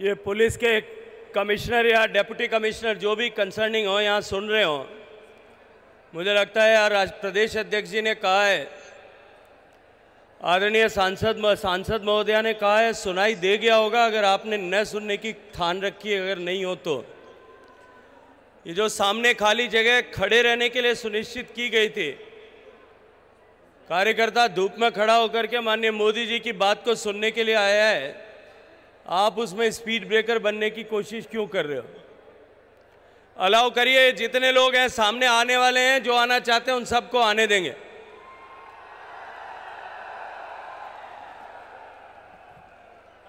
ये पुलिस के कमिश्नर या डेप्यूटी कमिश्नर जो भी कंसर्निंग हो यहाँ सुन रहे हो मुझे लगता है यार प्रदेश अध्यक्ष जी ने कहा है आदरणीय सांसद सांसद महोदया ने कहा है सुनाई दे गया होगा अगर आपने न सुनने की थान रखी है अगर नहीं हो तो ये जो सामने खाली जगह खड़े रहने के लिए सुनिश्चित की गई थी कार्यकर्ता धूप में खड़ा होकर के माननीय मोदी जी की बात को सुनने के लिए आया है आप उसमें स्पीड ब्रेकर बनने की कोशिश क्यों कर रहे हो अलाउ करिए जितने लोग हैं सामने आने वाले हैं जो आना चाहते हैं उन सबको आने देंगे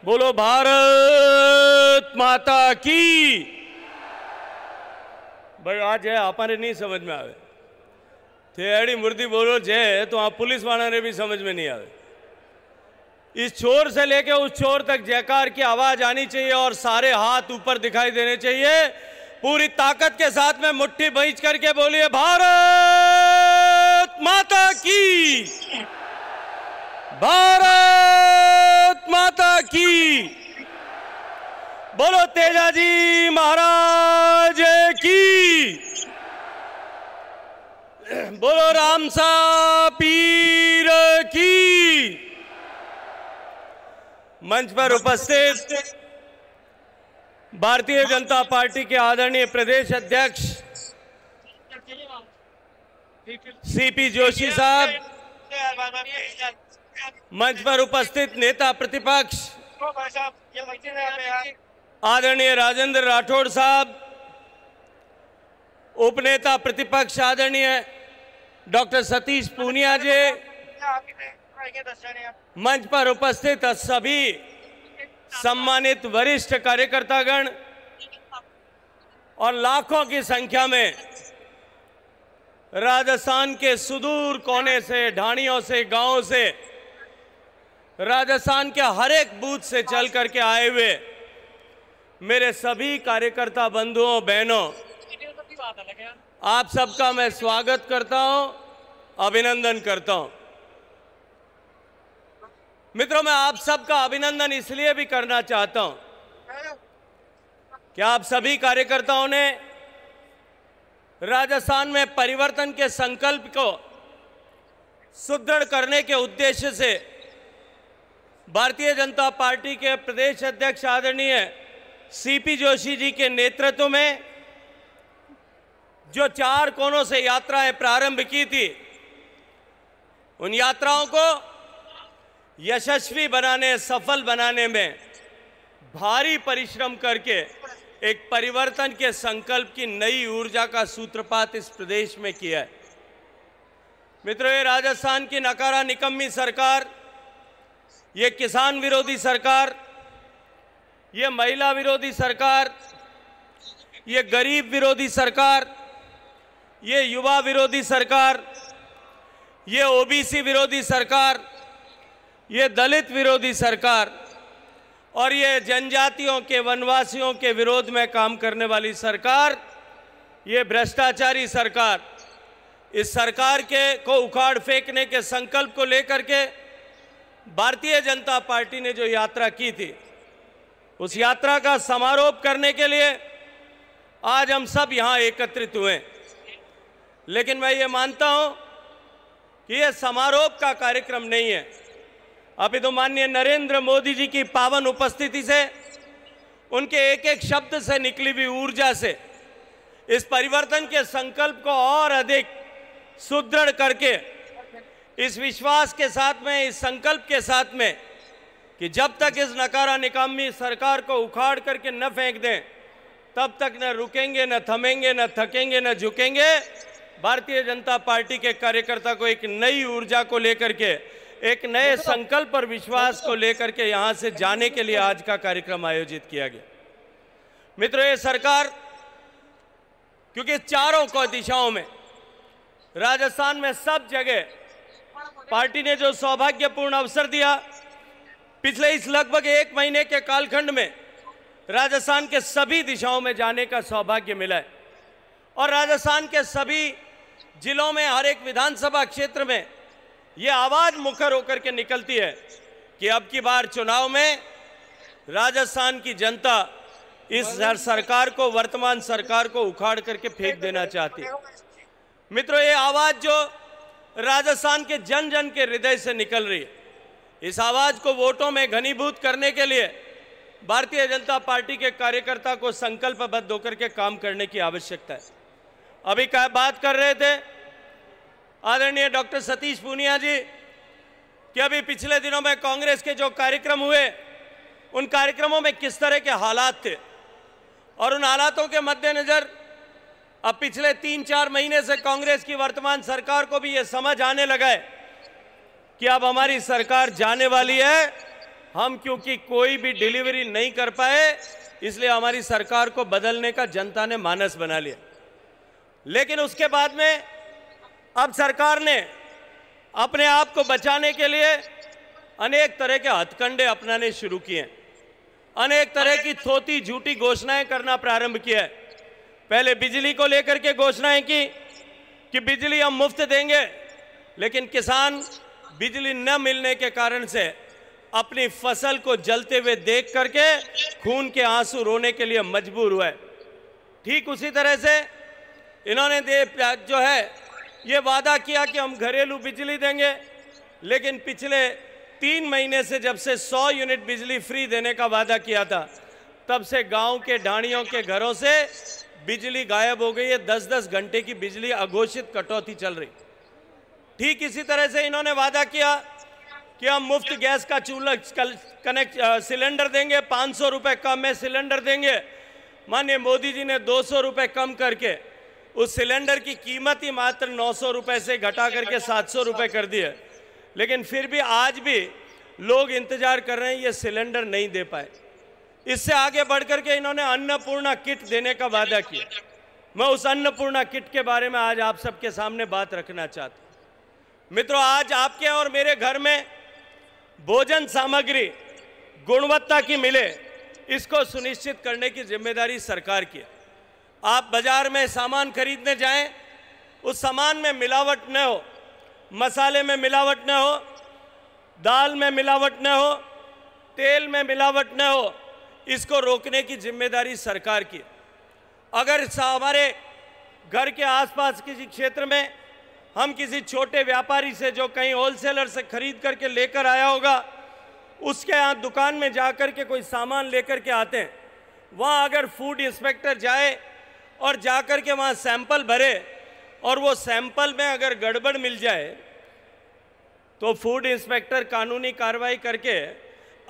बोलो भारत माता की भाई आज है आपने नहीं समझ में आवे थे तो मूर्ति बोलो जय तो आप पुलिस वाला ने भी समझ में नहीं आवे इस छोर से लेके उस छोर तक जयकार की आवाज आनी चाहिए और सारे हाथ ऊपर दिखाई देने चाहिए पूरी ताकत के साथ में मुट्ठी बहींच करके बोलिए भारत माता की भारत माता की बोलो तेजा जी महाराज की बोलो राम सा पीर की मंच पर उपस्थित भारतीय जनता पार्टी के आदरणीय प्रदेश अध्यक्ष सीपी जोशी साहब मंच पर उपस्थित नेता प्रतिपक्ष आदरणीय राजेंद्र राठौड़ साहब उपनेता प्रतिपक्ष आदरणीय डॉक्टर सतीश पूनिया जी मंच पर उपस्थित सभी सम्मानित वरिष्ठ कार्यकर्तागण और लाखों की संख्या में राजस्थान के सुदूर कोने से ढाणियों से गांवों से राजस्थान के हर एक बूथ से चल करके आए हुए मेरे सभी कार्यकर्ता बंधुओं बहनों आप सबका मैं स्वागत करता हूं अभिनंदन करता हूं मित्रों मैं आप सबका अभिनंदन इसलिए भी करना चाहता हूं क्या आप सभी कार्यकर्ताओं ने राजस्थान में परिवर्तन के संकल्प को सुदृढ़ करने के उद्देश्य से भारतीय जनता पार्टी के प्रदेश अध्यक्ष आदरणीय सीपी जोशी जी के नेतृत्व में जो चार कोनों से यात्राएं प्रारंभ की थी उन यात्राओं को यशस्वी बनाने सफल बनाने में भारी परिश्रम करके एक परिवर्तन के संकल्प की नई ऊर्जा का सूत्रपात इस प्रदेश में किया है मित्रों ये राजस्थान की नकारा निकम्मी सरकार ये किसान विरोधी सरकार ये महिला विरोधी सरकार ये गरीब विरोधी सरकार ये युवा विरोधी सरकार ये ओबीसी विरोधी सरकार ये दलित विरोधी सरकार और ये जनजातियों के वनवासियों के विरोध में काम करने वाली सरकार ये भ्रष्टाचारी सरकार इस सरकार के को उखाड़ फेंकने के संकल्प को लेकर के भारतीय जनता पार्टी ने जो यात्रा की थी उस यात्रा का समारोप करने के लिए आज हम सब यहाँ एकत्रित हुए लेकिन मैं ये मानता हूँ कि ये समारोप का कार्यक्रम नहीं है अभी तो माननीय नरेंद्र मोदी जी की पावन उपस्थिति से उनके एक एक शब्द से निकली हुई ऊर्जा से इस परिवर्तन के संकल्प को और अधिक सुदृढ़ करके इस विश्वास के साथ में इस संकल्प के साथ में कि जब तक इस नकारा निकामी सरकार को उखाड़ करके न फेंक दें तब तक न रुकेंगे न थमेंगे न थकेंगे न झुकेंगे भारतीय जनता पार्टी के कार्यकर्ता को एक नई ऊर्जा को लेकर के एक नए संकल्प और विश्वास को लेकर के यहां से जाने के लिए आज का कार्यक्रम आयोजित किया गया मित्रों ये सरकार क्योंकि चारों को दिशाओं में राजस्थान में सब जगह पार्टी ने जो सौभाग्यपूर्ण अवसर दिया पिछले इस लगभग एक महीने के कालखंड में राजस्थान के सभी दिशाओं में जाने का सौभाग्य मिला है और राजस्थान के सभी जिलों में हर एक विधानसभा क्षेत्र में ये आवाज मुखर होकर के निकलती है कि अब की बार चुनाव में राजस्थान की जनता इस सरकार को वर्तमान सरकार को उखाड़ करके फेंक देना चाहती है मित्रों ये आवाज जो राजस्थान के जन जन के हृदय से निकल रही है इस आवाज को वोटों में घनीभूत करने के लिए भारतीय जनता पार्टी के कार्यकर्ता को संकल्पबद्ध होकर के काम करने की आवश्यकता है अभी क्या बात कर रहे थे आदरणीय डॉक्टर सतीश पूनिया जी कि अभी पिछले दिनों में कांग्रेस के जो कार्यक्रम हुए उन कार्यक्रमों में किस तरह के हालात थे और उन हालातों के मद्देनज़र अब पिछले तीन चार महीने से कांग्रेस की वर्तमान सरकार को भी ये समझ आने लगा है कि अब हमारी सरकार जाने वाली है हम क्योंकि कोई भी डिलीवरी नहीं कर पाए इसलिए हमारी सरकार को बदलने का जनता ने मानस बना लिया लेकिन उसके बाद में अब सरकार ने अपने आप को बचाने के लिए अनेक तरह के हथकंडे अपनाने शुरू किए अनेक तरह की थोती झूठी घोषणाएं करना प्रारंभ किया है पहले बिजली को लेकर के घोषणाएं की कि बिजली हम मुफ्त देंगे लेकिन किसान बिजली न मिलने के कारण से अपनी फसल को जलते हुए देख करके खून के आंसू रोने के लिए मजबूर हुए ठीक उसी तरह से इन्होंने जो है ये वादा किया कि हम घरेलू बिजली देंगे लेकिन पिछले तीन महीने से जब से 100 यूनिट बिजली फ्री देने का वादा किया था तब से गांव के ढाणियों के घरों से बिजली गायब हो गई है दस दस घंटे की बिजली अघोषित कटौती चल रही ठीक इसी तरह से इन्होंने वादा किया कि हम मुफ्त गैस का चूल्हा कनेक्ट सिलेंडर देंगे पाँच सौ कम है सिलेंडर देंगे माननीय मोदी जी ने दो सौ कम करके उस सिलेंडर की कीमत ही मात्र नौ सौ रुपये से घटा करके सात सौ रुपये कर दिए लेकिन फिर भी आज भी लोग इंतज़ार कर रहे हैं ये सिलेंडर नहीं दे पाए इससे आगे बढ़ करके इन्होंने अन्नपूर्णा किट देने का वादा किया मैं उस अन्नपूर्णा किट के बारे में आज आप सबके सामने बात रखना चाहता हूँ मित्रों आज आपके और मेरे घर में भोजन सामग्री गुणवत्ता की मिले इसको सुनिश्चित करने की जिम्मेदारी सरकार की है आप बाज़ार में सामान खरीदने जाएं उस सामान में मिलावट न हो मसाले में मिलावट न हो दाल में मिलावट न हो तेल में मिलावट न हो इसको रोकने की जिम्मेदारी सरकार की अगर हमारे घर के आसपास किसी क्षेत्र में हम किसी छोटे व्यापारी से जो कहीं होलसेलर से खरीद करके लेकर आया होगा उसके यहाँ दुकान में जा कर के कोई सामान लेकर के आते हैं वहाँ अगर फूड इंस्पेक्टर जाए और जाकर के वहाँ सैंपल भरे और वो सैंपल में अगर गड़बड़ मिल जाए तो फूड इंस्पेक्टर कानूनी कार्रवाई करके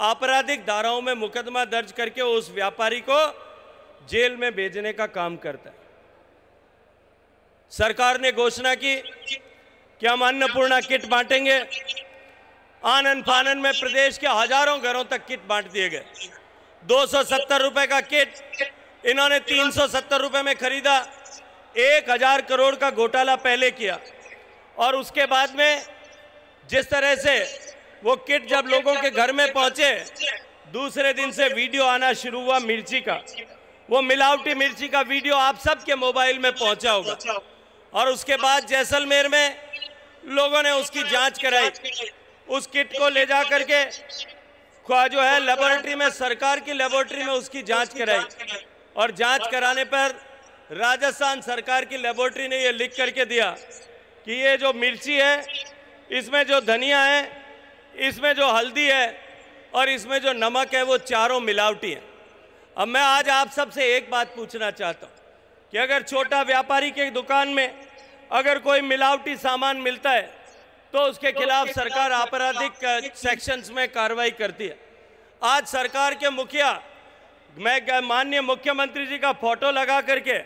आपराधिक धाराओं में मुकदमा दर्ज करके उस व्यापारी को जेल में भेजने का काम करता है सरकार ने घोषणा की कि हम अन्नपूर्णा किट बांटेंगे आनंद फानन में प्रदेश के हजारों घरों तक किट बांट दिए गए दो सौ सत्तर रुपए का किट इन्होंने तीन सौ सत्तर रुपये में खरीदा एक हजार करोड़ का घोटाला पहले किया और उसके बाद में जिस तरह से वो किट जब लोगों के घर में पहुंचे दूसरे दिन से वीडियो आना शुरू हुआ मिर्ची का वो मिलावटी मिर्ची का वीडियो आप सबके मोबाइल में पहुंचा होगा और उसके बाद जैसलमेर में लोगों ने उसकी जांच कराई उस किट को ले जा करके जो है लेबोरेटरी में सरकार की लेबोरेटरी में उसकी जांच कराई और जांच कराने पर राजस्थान सरकार की लेबोरेटरी ने ये लिख करके दिया कि ये जो मिर्ची है इसमें जो धनिया है इसमें जो हल्दी है और इसमें जो नमक है वो चारों मिलावटी हैं अब मैं आज आप सबसे एक बात पूछना चाहता हूँ कि अगर छोटा व्यापारी के दुकान में अगर कोई मिलावटी सामान मिलता है तो उसके तो खिलाफ सरकार आपराधिक सेक्शंस में कार्रवाई करती है आज सरकार के मुखिया मैं माननीय मुख्यमंत्री जी का फोटो लगा करके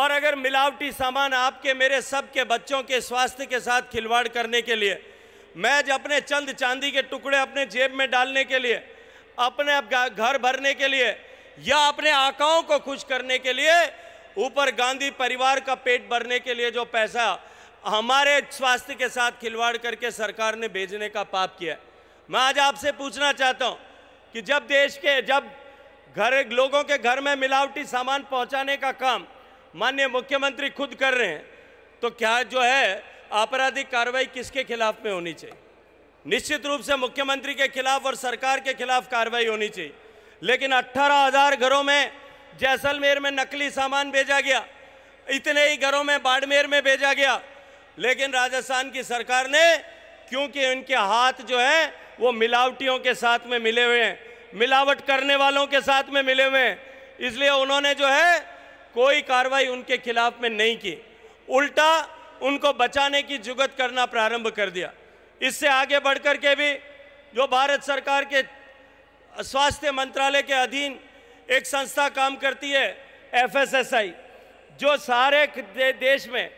और अगर मिलावटी सामान आपके मेरे सबके बच्चों के स्वास्थ्य के साथ खिलवाड़ करने के लिए मैं जब अपने चंद चांदी के टुकड़े अपने जेब में डालने के लिए अपने घर भरने के लिए या अपने आकाओं को खुश करने के लिए ऊपर गांधी परिवार का पेट भरने के लिए जो पैसा हमारे स्वास्थ्य के साथ खिलवाड़ करके सरकार ने भेजने का पाप किया मैं आज आपसे पूछना चाहता हूँ कि जब देश के जब घर लोगों के घर में मिलावटी सामान पहुंचाने का काम माननीय मुख्यमंत्री खुद कर रहे हैं तो क्या जो है आपराधिक कार्रवाई किसके खिलाफ में होनी चाहिए निश्चित रूप से मुख्यमंत्री के खिलाफ और सरकार के खिलाफ कार्रवाई होनी चाहिए लेकिन अट्ठारह हजार घरों में जैसलमेर में नकली सामान भेजा गया इतने ही घरों में बाड़मेर में भेजा गया लेकिन राजस्थान की सरकार ने क्योंकि उनके हाथ जो है वो मिलावटियों के साथ में मिले हुए हैं मिलावट करने वालों के साथ में मिले हुए हैं इसलिए उन्होंने जो है कोई कार्रवाई उनके खिलाफ में नहीं की उल्टा उनको बचाने की जुगत करना प्रारंभ कर दिया इससे आगे बढ़ कर के भी जो भारत सरकार के स्वास्थ्य मंत्रालय के अधीन एक संस्था काम करती है एफएसएसआई जो सारे देश में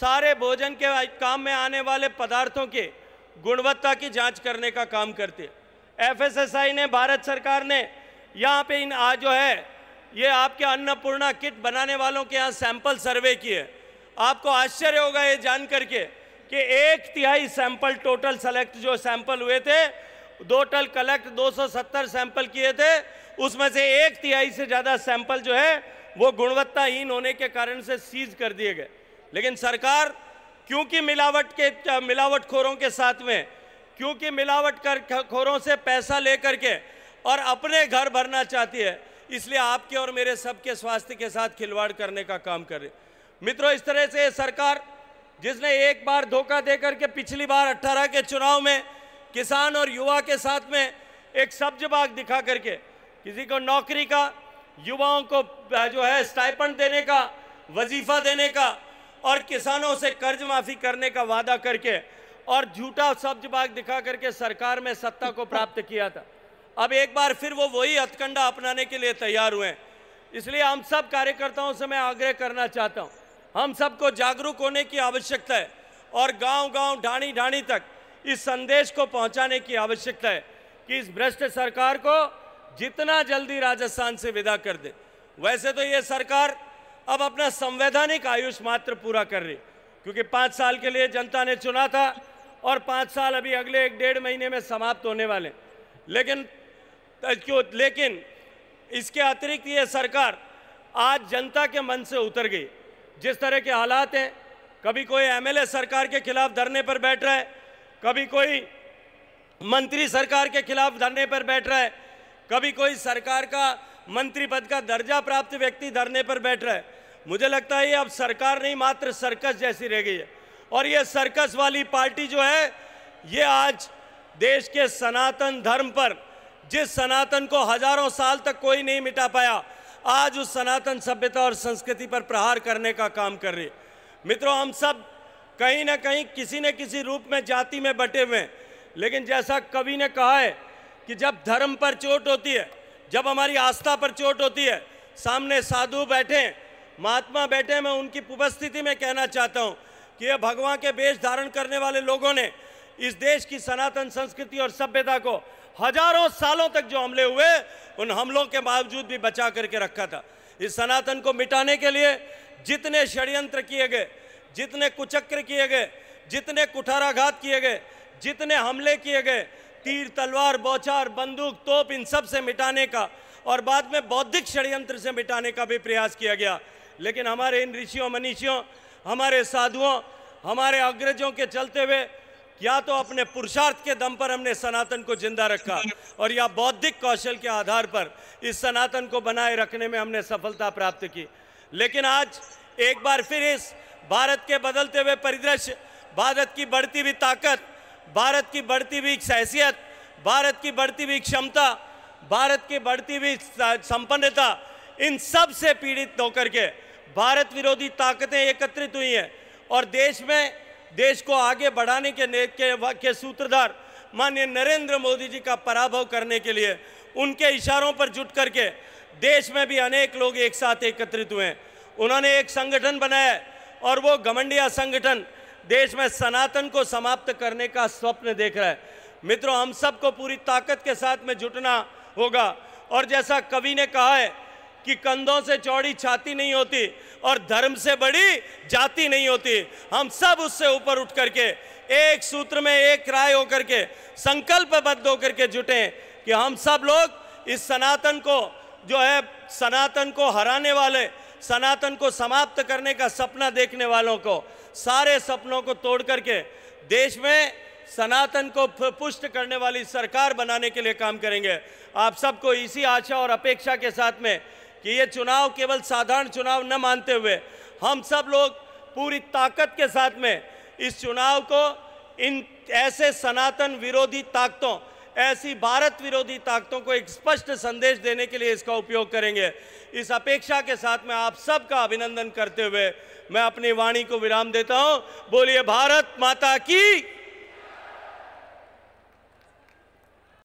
सारे भोजन के काम में आने वाले पदार्थों के गुणवत्ता की जांच करने का काम करती है एफएसएसआई ने भारत सरकार ने यहाँ पे इन आज जो है ये आपके अन्नपूर्णा किट बनाने वालों के यहाँ सैंपल सर्वे किए आपको आश्चर्य होगा ये जान करके कि एक तिहाई सैंपल टोटल सेलेक्ट जो सैंपल हुए थे टोटल कलेक्ट 270 सैंपल किए थे उसमें से एक तिहाई से ज़्यादा सैंपल जो है वो गुणवत्ताहीन होने के कारण से सीज कर दिए गए लेकिन सरकार क्योंकि मिलावट के मिलावटखोरों के साथ में क्योंकि मिलावट कर खोरों से पैसा लेकर के और अपने घर भरना चाहती है इसलिए आपके और मेरे सबके स्वास्थ्य के साथ खिलवाड़ करने का काम कर रही मित्रों इस तरह से सरकार जिसने एक बार धोखा देकर के पिछली बार अट्ठारह के चुनाव में किसान और युवा के साथ में एक सब्ज बाग दिखा करके किसी को नौकरी का युवाओं को जो है स्टाइपन देने का वजीफा देने का और किसानों से कर्ज माफ़ी करने का वादा करके और झूठा सब्ज बाग दिखा करके सरकार में सत्ता को प्राप्त किया था अब एक बार फिर वो वही हथकंडा अपनाने के लिए तैयार हुए इसलिए हम सब कार्यकर्ताओं से मैं आग्रह करना चाहता हूँ हम सबको जागरूक होने की आवश्यकता है और गांव-गांव, ढाणी ढाणी तक इस संदेश को पहुंचाने की आवश्यकता है कि इस भ्रष्ट सरकार को जितना जल्दी राजस्थान से विदा कर दे वैसे तो ये सरकार अब अपना संवैधानिक आयुष मात्र पूरा कर रही क्योंकि पाँच साल के लिए जनता ने चुना था और पाँच साल अभी अगले एक डेढ़ महीने में समाप्त होने वाले लेकिन क्यों लेकिन इसके अतिरिक्त ये सरकार आज जनता के मन से उतर गई जिस तरह के हालात हैं कभी कोई एमएलए सरकार के खिलाफ धरने पर बैठ रहा है कभी कोई मंत्री सरकार के खिलाफ धरने पर बैठ रहा है कभी कोई सरकार का मंत्री पद का दर्जा प्राप्त व्यक्ति धरने पर बैठ रहा है मुझे लगता है ये अब सरकार नहीं मात्र सर्कस जैसी रह गई है और ये सर्कस वाली पार्टी जो है ये आज देश के सनातन धर्म पर जिस सनातन को हजारों साल तक कोई नहीं मिटा पाया आज उस सनातन सभ्यता और संस्कृति पर प्रहार करने का काम कर रही मित्रों हम सब कहीं ना कहीं किसी न किसी रूप में जाति में बटे हुए हैं लेकिन जैसा कवि ने कहा है कि जब धर्म पर चोट होती है जब हमारी आस्था पर चोट होती है सामने साधु बैठे महात्मा बैठे मैं उनकी उपस्थिति में कहना चाहता हूँ कि ये भगवान के वेश धारण करने वाले लोगों ने इस देश की सनातन संस्कृति और सभ्यता को हजारों सालों तक जो हमले हुए उन हमलों के बावजूद भी बचा करके रखा था इस सनातन को मिटाने के लिए जितने षड्यंत्र किए गए जितने कुचक्र किए गए जितने कुठाराघात किए गए जितने हमले किए गए तीर तलवार बौछार बंदूक तोप इन सब से मिटाने का और बाद में बौद्धिक षड्यंत्र से मिटाने का भी प्रयास किया गया लेकिन हमारे इन ऋषियों मनीषियों हमारे साधुओं हमारे अग्रजों के चलते हुए या तो अपने पुरुषार्थ के दम पर हमने सनातन को जिंदा रखा और या बौद्धिक कौशल के आधार पर इस सनातन को बनाए रखने में हमने सफलता प्राप्त की लेकिन आज एक बार फिर इस भारत के बदलते हुए परिदृश्य भारत की बढ़ती हुई ताकत भारत की बढ़ती हुई हैसियत भारत की बढ़ती हुई क्षमता भारत की बढ़ती हुई संपन्नता इन सब से पीड़ित होकर के भारत विरोधी ताकतें एकत्रित हुई हैं और देश में देश को आगे बढ़ाने के ने के, के सूत्रधार माननीय नरेंद्र मोदी जी का पराभव करने के लिए उनके इशारों पर जुट करके देश में भी अनेक लोग एक साथ एकत्रित हुए हैं उन्होंने एक संगठन बनाया और वो घमंडिया संगठन देश में सनातन को समाप्त करने का स्वप्न देख रहा है मित्रों हम सबको पूरी ताकत के साथ में जुटना होगा और जैसा कवि ने कहा है कि कंधों से चौड़ी छाती नहीं होती और धर्म से बड़ी जाति नहीं होती हम सब उससे ऊपर उठ करके एक सूत्र में एक राय होकर के संकल्पबद्ध होकर के जुटे कि हम सब लोग इस सनातन को जो है सनातन को हराने वाले सनातन को समाप्त करने का सपना देखने वालों को सारे सपनों को तोड़ करके देश में सनातन को पुष्ट करने वाली सरकार बनाने के लिए काम करेंगे आप सबको इसी आशा और अपेक्षा के साथ में कि ये चुनाव केवल साधारण चुनाव न मानते हुए हम सब लोग पूरी ताकत के साथ में इस चुनाव को इन ऐसे सनातन विरोधी ताकतों ऐसी भारत विरोधी ताकतों को एक स्पष्ट संदेश देने के लिए इसका उपयोग करेंगे इस अपेक्षा के साथ में आप सबका अभिनंदन करते हुए मैं अपनी वाणी को विराम देता हूँ बोलिए भारत माता की